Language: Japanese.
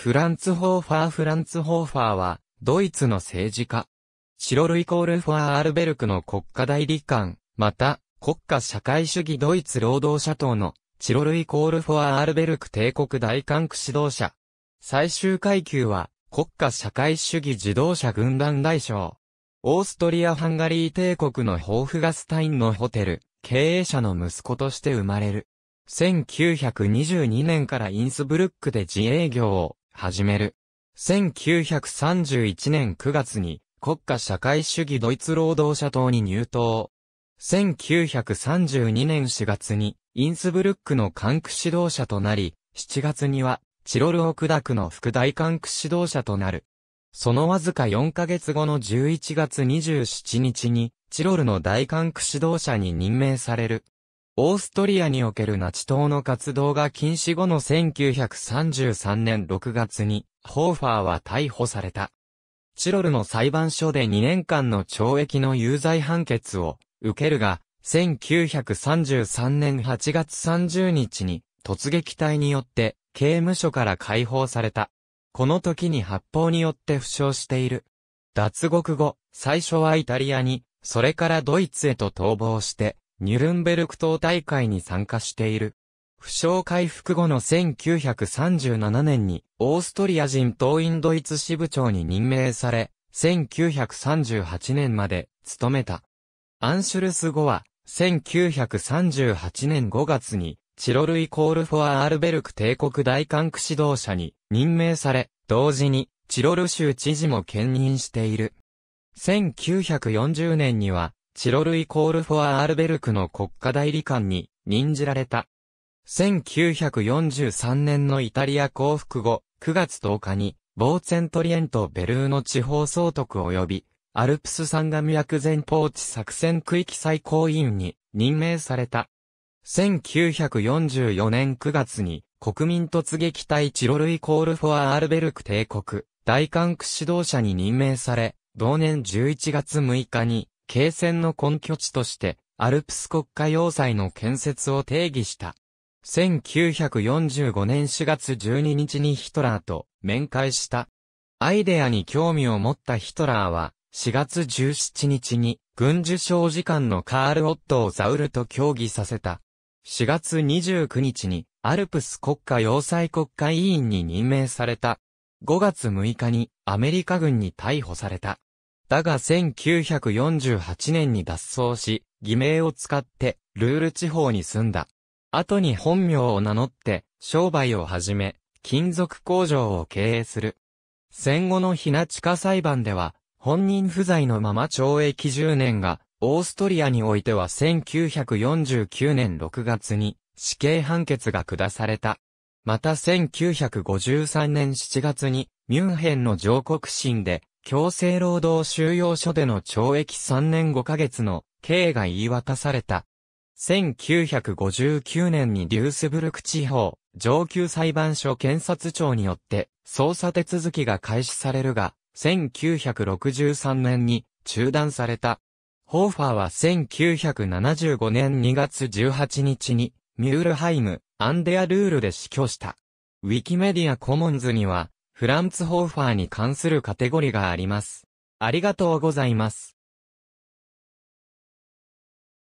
フランツ・ホーファー・フランツ・ホーファーは、ドイツの政治家。チロルイコールフォア・アールベルクの国家代理官、また、国家社会主義ドイツ労働者党の、チロルイコールフォア・アールベルク帝国大管区指導者。最終階級は、国家社会主義自動車軍団大将。オーストリア・ハンガリー帝国のホーフガスタインのホテル、経営者の息子として生まれる。1922年からインスブルックで自営業を始める。1931年9月に国家社会主義ドイツ労働者党に入党。1932年4月にインスブルックの管区指導者となり、7月にはチロル奥ダクの副大管区指導者となる。そのわずか4ヶ月後の11月27日にチロルの大管区指導者に任命される。オーストリアにおけるナチ党の活動が禁止後の1933年6月に、ホーファーは逮捕された。チロルの裁判所で2年間の懲役の有罪判決を受けるが、1933年8月30日に突撃隊によって刑務所から解放された。この時に発砲によって負傷している。脱獄後、最初はイタリアに、それからドイツへと逃亡して、ニュルンベルク党大会に参加している。負傷回復後の1937年に、オーストリア人党員ドイツ支部長に任命され、1938年まで務めた。アンシュルス後は、1938年5月に、チロルイコールフォア・アルベルク帝国大管区指導者に任命され、同時に、チロル州知事も兼任している。1940年には、チロルイコールフォア・アールベルクの国家代理官に任じられた。1943年のイタリア降伏後、9月10日に、ボーツェントリエント・ベルーの地方総督及び、アルプス山岳脈前方地作戦区域最高委員に任命された。1944年9月に、国民突撃隊チロルイコールフォア・アールベルク帝国、大韓区指導者に任命され、同年11月6日に、継戦の根拠地として、アルプス国家要塞の建設を定義した。1945年4月12日にヒトラーと面会した。アイデアに興味を持ったヒトラーは、4月17日に軍需省事官のカール・オットをザウルと協議させた。4月29日にアルプス国家要塞国会委員に任命された。5月6日にアメリカ軍に逮捕された。だが1948年に脱走し、偽名を使って、ルール地方に住んだ。後に本名を名乗って、商売を始め、金属工場を経営する。戦後のひな地下裁判では、本人不在のまま懲役10年が、オーストリアにおいては1949年6月に死刑判決が下された。また1953年7月にミュンヘンの上告審で強制労働収容所での懲役3年5ヶ月の刑が言い渡された。1959年にデュースブルク地方上級裁判所検察庁によって捜査手続きが開始されるが、1963年に中断された。ホーファーは1975年2月18日にミュールハイム、アンデアルールで死去した。ウィキメディアコモンズには、フランツ・ホーファーに関するカテゴリがあります。ありがとうございます。